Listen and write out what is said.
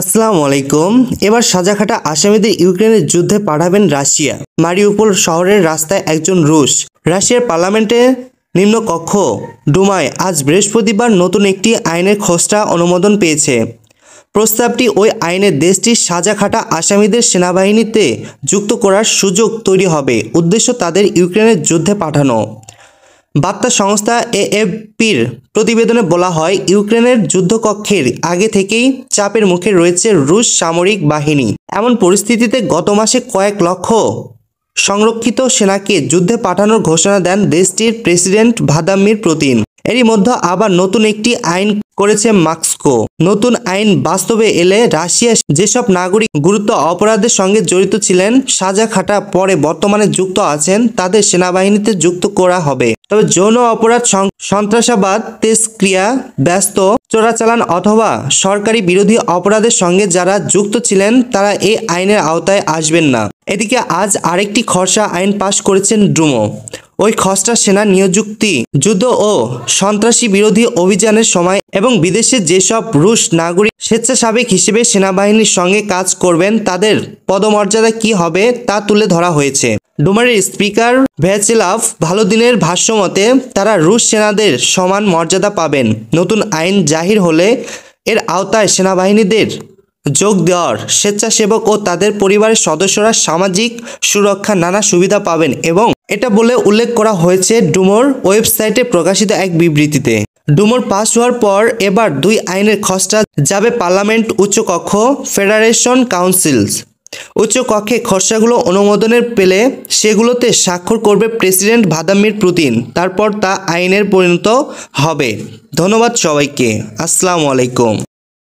আসসালামু আলাইকুম এবার সাজাখাটা আসামিদের ইউক্রেনের যুদ্ধে পাঠাবেন রাশিয়া মারিউপোল শহরের রাস্তায় একজন রুশ রাশিয়ার পার্লামেন্টে নিম্নকক্ষ ডুমায় আজ বৃহস্পতিবার নতুন একটি আইনের খসড়া অনুমোদন পেয়েছে প্রস্তাবটি ওই আইনে দেশটির সাজা খাটা আসামিদের সেনাবাহিনীতে যুক্ত করার সুযোগ তৈরি হবে উদ্দেশ্য তাদের ইউক্রেনের যুদ্ধে পাঠানো বার্তা সংস্থা এএফপির প্রতিবেদনে বলা হয় ইউক্রেনের যুদ্ধকক্ষের আগে থেকেই চাপের মুখে রয়েছে রুশ সামরিক বাহিনী এমন পরিস্থিতিতে গত মাসে কয়েক লক্ষ সংরক্ষিত সেনাকে যুদ্ধে পাঠানোর ঘোষণা দেন দেশটির প্রেসিডেন্ট ভাদামির প্রতিন এরই মধ্যে আবার নতুন একটি আইন করেছে মাস্কো নতুন আইন বাস্তবে এলে রাশিয়া যেসব নাগরিক গুরুত্ব অপরাধের সঙ্গে জড়িত ছিলেন সাজা খাটা পরে বর্তমানে যুক্ত আছেন তাদের সেনাবাহিনীতে যুক্ত করা হবে তবে যৌন অপরাধ সন্ত্রাসাবাদ তেজক্রিয়া ব্যস্ত চোরাচালান অথবা সরকারি বিরোধী অপরাধের সঙ্গে যারা যুক্ত ছিলেন তারা এই আইনের আওতায় আসবেন না এদিকে আজ আরেকটি খসড়া আইন পাশ করেছেন ড্রুমো ওই খসড়া সেনা নিয়োযুক্তি যুদ্ধ ও সন্ত্রাসী বিরোধী অভিযানের সময় এবং বিদেশে যেসব রুশ নাগরিক স্বেচ্ছাসাবেক হিসেবে সেনাবাহিনীর সঙ্গে কাজ করবেন তাদের পদমর্যাদা কি হবে তা তুলে ধরা হয়েছে ডোমারের স্পিকার দিনের ভাষ্য ভাষ্যমতে তারা রুশ সেনাদের সমান মর্যাদা পাবেন নতুন আইন জাহির হলে এর আওতায় সেনাবাহিনীদের যোগ দেওয়ার স্বেচ্ছাসেবক ও তাদের পরিবারের সদস্যরা সামাজিক সুরক্ষা নানা সুবিধা পাবেন এবং এটা বলে উল্লেখ করা হয়েছে ডুমোর ওয়েবসাইটে প্রকাশিত এক বিবৃতিতে ডুমোর পাস হওয়ার পর এবার দুই আইনের খসড়া যাবে পার্লামেন্ট উচ্চকক্ষ ফেডারেশন কাউন্সিলস উচ্চ কক্ষে খরচাগুলো অনুমোদনের পেলে সেগুলোতে স্বাক্ষর করবে প্রেসিডেন্ট ভাদামির পুতিন তারপর তা আইনের পরিণত হবে ধন্যবাদ সবাইকে আসসালামু আলাইকুম